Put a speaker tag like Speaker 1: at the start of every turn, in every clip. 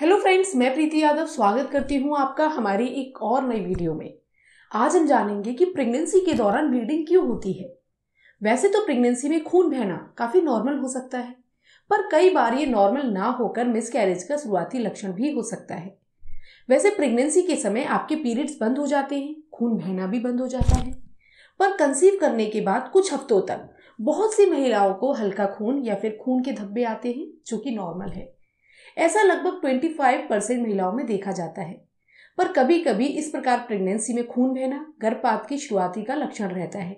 Speaker 1: hello friends मैं प्रीति यादव स्वागत करती हूँ आपका हमारी एक और नई वीडियो में आज हम जानेंगे कि प्रेगनेंसी के दौरान ब्लीडिंग क्यों होती है वैसे तो प्रेगनेंसी में खून बहना काफ़ी नॉर्मल हो सकता है पर कई बार ये नॉर्मल ना होकर मिसकैरेज का शुरुआती लक्षण भी हो सकता है वैसे प्रेगनेंसी के समय आपके पीरियड्स बंद हो जाते हैं खून बहना भी बंद हो जाता है पर कंसीव करने के बाद कुछ हफ्तों तक बहुत सी महिलाओं को हल्का खून या फिर खून के धब्बे आते हैं जो कि नॉर्मल है ऐसा लगभग 25 परसेंट महिलाओं में देखा जाता है पर कभी कभी इस प्रकार प्रेगनेंसी में खून बहना गर्भपात की शुरुआती का लक्षण रहता है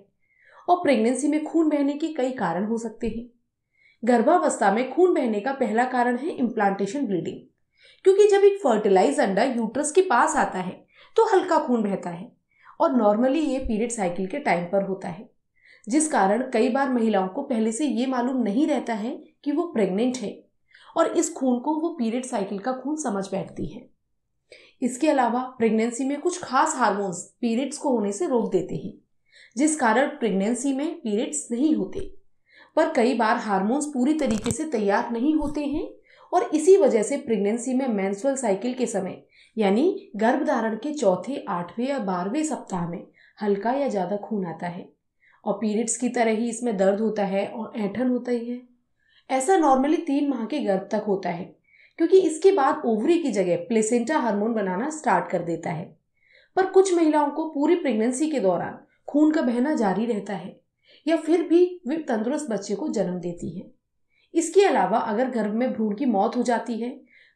Speaker 1: और प्रेगनेंसी में खून बहने के कई कारण हो सकते हैं गर्भावस्था में खून बहने का पहला कारण है इम्प्लांटेशन ब्लीडिंग क्योंकि जब एक फर्टिलाइज अंडा यूट्रस के पास आता है तो हल्का खून बहता है और नॉर्मली ये पीरियड साइकिल के टाइम पर होता है जिस कारण कई बार महिलाओं को पहले से ये मालूम नहीं रहता है कि वो प्रेग्नेंट है और इस खून को वो पीरियड साइकिल का खून समझ बैठती है इसके अलावा प्रेगनेंसी में कुछ खास हार्मोन्स पीरियड्स को होने से रोक देते हैं जिस कारण प्रेगनेंसी में पीरियड्स नहीं होते पर कई बार हार्मोन्स पूरी तरीके से तैयार नहीं होते हैं और इसी वजह से प्रेगनेंसी में मैंसुअल साइकिल के समय यानी गर्भधारण के चौथे आठवें या बारहवें सप्ताह में हल्का या ज़्यादा खून आता है और पीरियड्स की तरह ही इसमें दर्द होता है और ऐठन होता ही है ऐसा नॉर्मली तीन माह के गर्भ तक होता है क्योंकि इसके बाद ओवरी की जगह प्लेसेंटा हार्मोन बनाना स्टार्ट कर देता है पर कुछ महिलाओं को पूरी प्रेगनेंसी के दौरान खून का बहना जारी रहता है या फिर भी वे तंदुरुस्त बच्चे को जन्म देती हैं इसके अलावा अगर गर्भ में भ्रूण की मौत हो जाती है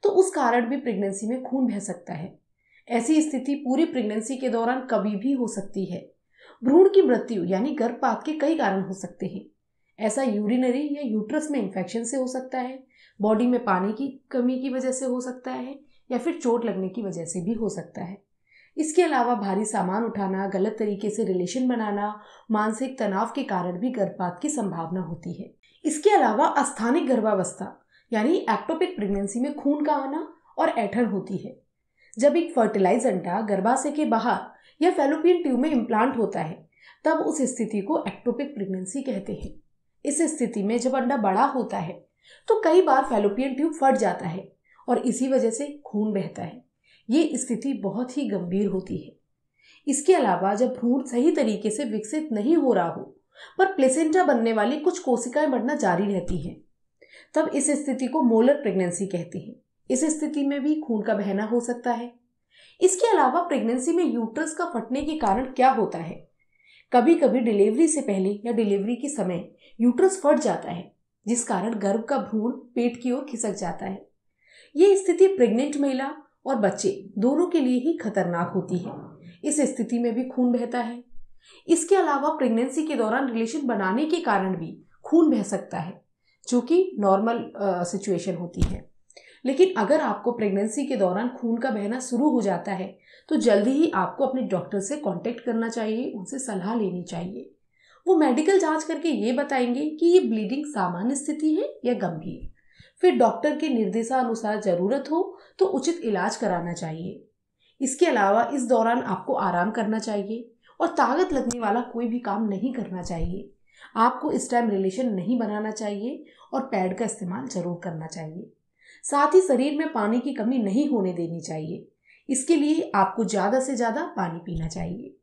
Speaker 1: तो उस कारण भी प्रेगनेंसी में खून बह सकता है ऐसी स्थिति पूरी प्रेगनेंसी के दौरान कभी भी हो सकती है भ्रूण की मृत्यु यानी गर्भपात के कई कारण हो सकते हैं ऐसा यूरिनरी या यूट्रस में इन्फेक्शन से हो सकता है बॉडी में पानी की कमी की वजह से हो सकता है या फिर चोट लगने की वजह से भी हो सकता है इसके अलावा भारी सामान उठाना गलत तरीके से रिलेशन बनाना मानसिक तनाव के कारण भी गर्भपात की संभावना होती है इसके अलावा अस्थानिक गर्भावस्था यानी एक्टोपिक प्रेगनेंसी में खून का आना और ऐठन होती है जब एक फर्टिलाइज अंडा गर्भाशय के बाहर या फेलोपियन ट्यूब में इम्प्लांट होता है तब उस स्थिति को एक्टोपिक प्रेगनेंसी कहते हैं इस स्थिति में जब अंडा बड़ा होता है तो कई बार फैलोपियन ट्यूब फट जाता है और इसी वजह से खून बहता है ये स्थिति बहुत ही गंभीर होती है इसके अलावा जब भ्रूण सही तरीके से विकसित नहीं हो रहा हो पर प्लेसेंटा बनने वाली कुछ कोशिकाएं बढ़ना जारी रहती हैं तब इस स्थिति को मोलर प्रेगनेंसी कहते हैं इस स्थिति में भी खून का बहना हो सकता है इसके अलावा प्रेगनेंसी में यूट्रस का फटने के कारण क्या होता है कभी कभी डिलीवरी से पहले या डिलीवरी के समय यूट्रस फट जाता है जिस कारण गर्भ का भ्रूण पेट की ओर खिसक जाता है ये स्थिति प्रेग्नेंट महिला और बच्चे दोनों के लिए ही खतरनाक होती है इस स्थिति में भी खून बहता है इसके अलावा प्रेगनेंसी के दौरान रिलेशन बनाने के कारण भी खून बह सकता है जो कि नॉर्मल सिचुएशन होती है लेकिन अगर आपको प्रेगनेंसी के दौरान खून का बहना शुरू हो जाता है तो जल्दी ही आपको अपने डॉक्टर से कॉन्टेक्ट करना चाहिए उनसे सलाह लेनी चाहिए वो मेडिकल जांच करके ये बताएंगे कि ये ब्लीडिंग सामान्य स्थिति है या गंभीर फिर डॉक्टर के निर्देशानुसार ज़रूरत हो तो उचित इलाज कराना चाहिए इसके अलावा इस दौरान आपको आराम करना चाहिए और ताकत लगने वाला कोई भी काम नहीं करना चाहिए आपको इस टाइम रिलेशन नहीं बनाना चाहिए और पैड का इस्तेमाल ज़रूर करना चाहिए साथ ही शरीर में पानी की कमी नहीं होने देनी चाहिए इसके लिए आपको ज़्यादा से ज़्यादा पानी पीना चाहिए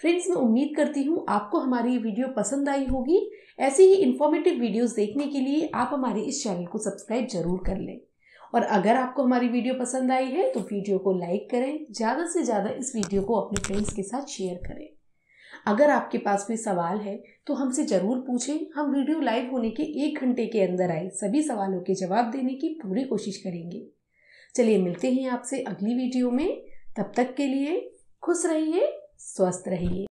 Speaker 1: फ्रेंड्स मैं उम्मीद करती हूँ आपको हमारी ये वीडियो पसंद आई होगी ऐसी ही इन्फॉर्मेटिव वीडियोस देखने के लिए आप हमारे इस चैनल को सब्सक्राइब जरूर कर लें और अगर आपको हमारी वीडियो पसंद आई है तो वीडियो को लाइक करें ज़्यादा से ज़्यादा इस वीडियो को अपने फ्रेंड्स के साथ शेयर करें अगर आपके पास कोई सवाल है तो हमसे ज़रूर पूछें हम वीडियो लाइव होने के एक घंटे के अंदर आए सभी सवालों के जवाब देने की पूरी कोशिश करेंगे चलिए मिलते हैं आपसे अगली वीडियो में तब तक के लिए खुश रहिए स्वस्थ रहिए